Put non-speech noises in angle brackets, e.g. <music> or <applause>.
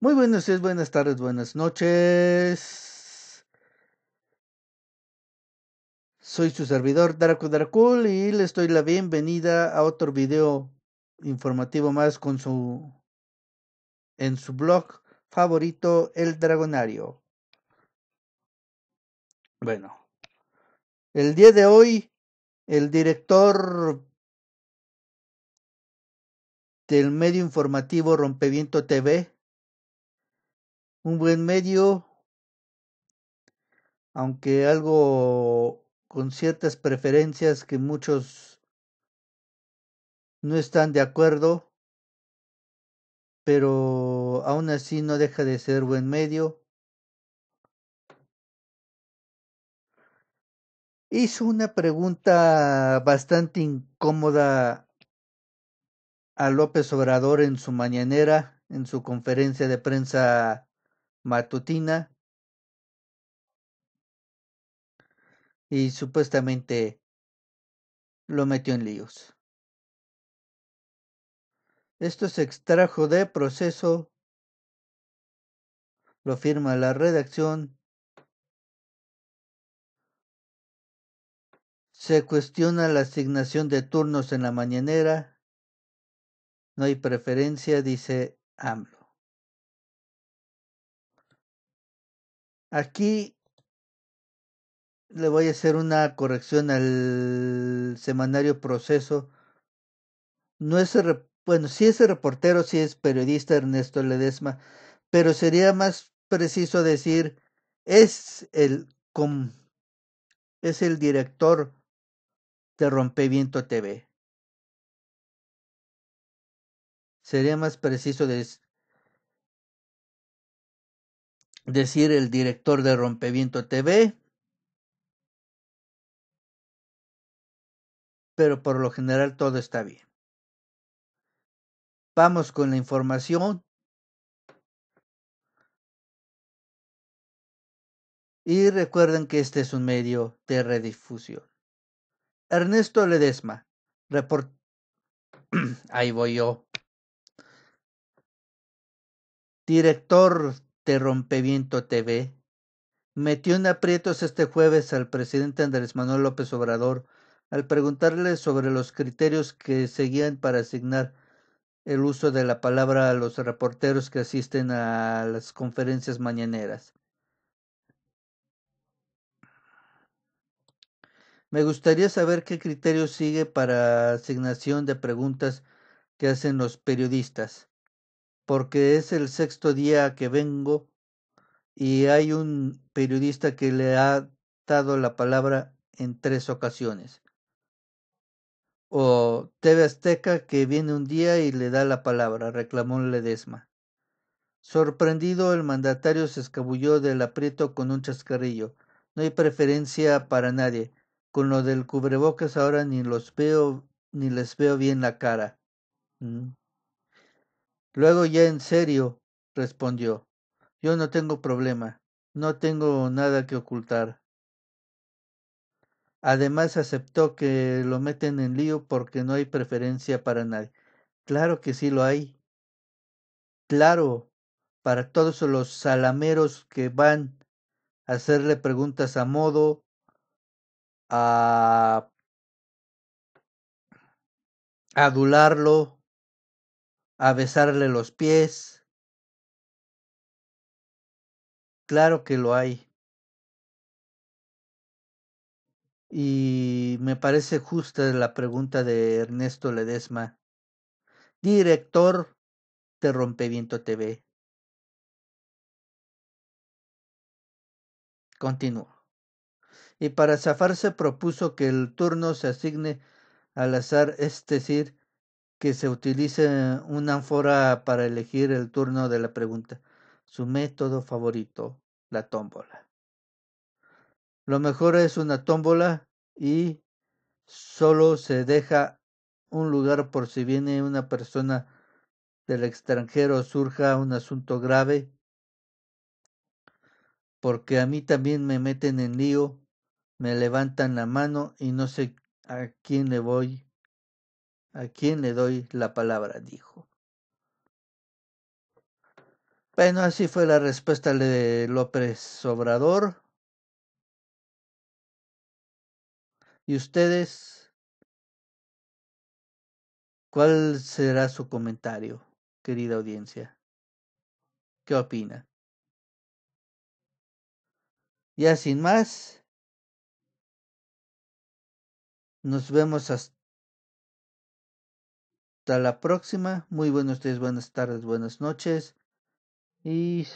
Muy buenos días, buenas tardes, buenas noches. Soy su servidor Draco Dracul y les doy la bienvenida a otro video informativo más con su en su blog favorito El Dragonario. Bueno, el día de hoy el director del medio informativo Rompeviento TV un buen medio, aunque algo con ciertas preferencias que muchos no están de acuerdo, pero aún así no deja de ser buen medio. Hizo una pregunta bastante incómoda a López Obrador en su mañanera, en su conferencia de prensa matutina y supuestamente lo metió en líos. Esto se extrajo de proceso, lo firma la redacción, se cuestiona la asignación de turnos en la mañanera, no hay preferencia, dice AMLO. Aquí le voy a hacer una corrección al semanario Proceso. No es, bueno, sí es reportero, sí es periodista Ernesto Ledesma, pero sería más preciso decir es el com, es el director de Rompeviento TV. Sería más preciso decir decir el director de Rompeviento TV, pero por lo general todo está bien. Vamos con la información. Y recuerden que este es un medio de redifusión. Ernesto Ledesma, report... <clears throat> ahí voy yo. Director de Rompeviento TV, metió en aprietos este jueves al presidente Andrés Manuel López Obrador al preguntarle sobre los criterios que seguían para asignar el uso de la palabra a los reporteros que asisten a las conferencias mañaneras. Me gustaría saber qué criterio sigue para asignación de preguntas que hacen los periodistas porque es el sexto día que vengo y hay un periodista que le ha dado la palabra en tres ocasiones. O TV Azteca que viene un día y le da la palabra, reclamó Ledesma. Sorprendido, el mandatario se escabulló del aprieto con un chascarrillo. No hay preferencia para nadie. Con lo del cubrebocas ahora ni los veo ni les veo bien la cara. Mm. Luego ya en serio, respondió, yo no tengo problema, no tengo nada que ocultar. Además aceptó que lo meten en lío porque no hay preferencia para nadie. Claro que sí lo hay. Claro, para todos los salameros que van a hacerle preguntas a modo, a adularlo, a besarle los pies. Claro que lo hay. Y me parece justa la pregunta de Ernesto Ledesma, director de Rompeviento TV. Continúo. Y para zafarse propuso que el turno se asigne al azar, es decir, que se utilice una ánfora para elegir el turno de la pregunta. Su método favorito, la tómbola. Lo mejor es una tómbola y solo se deja un lugar por si viene una persona del extranjero surja un asunto grave, porque a mí también me meten en lío, me levantan la mano y no sé a quién le voy ¿A quién le doy la palabra? dijo. Bueno, así fue la respuesta de López Obrador. ¿Y ustedes? ¿Cuál será su comentario, querida audiencia? ¿Qué opina? Ya sin más, nos vemos hasta hasta la próxima. Muy buenos días, buenas tardes, buenas noches. Y